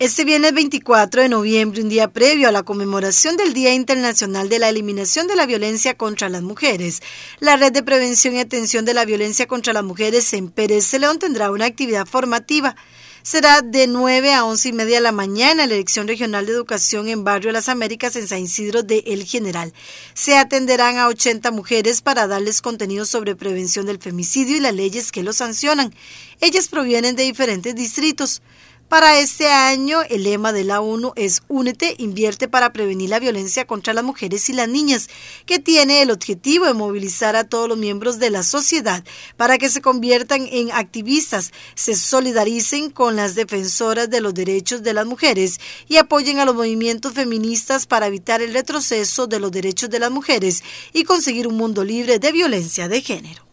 Este viernes 24 de noviembre, un día previo a la conmemoración del Día Internacional de la Eliminación de la Violencia contra las Mujeres, la Red de Prevención y Atención de la Violencia contra las Mujeres en Pérez León tendrá una actividad formativa. Será de 9 a 11 y media de la mañana en la elección Regional de Educación en Barrio Las Américas en San Isidro de El General. Se atenderán a 80 mujeres para darles contenido sobre prevención del femicidio y las leyes que lo sancionan. Ellas provienen de diferentes distritos. Para este año, el lema de la ONU es Únete, invierte para prevenir la violencia contra las mujeres y las niñas, que tiene el objetivo de movilizar a todos los miembros de la sociedad para que se conviertan en activistas, se solidaricen con las defensoras de los derechos de las mujeres y apoyen a los movimientos feministas para evitar el retroceso de los derechos de las mujeres y conseguir un mundo libre de violencia de género.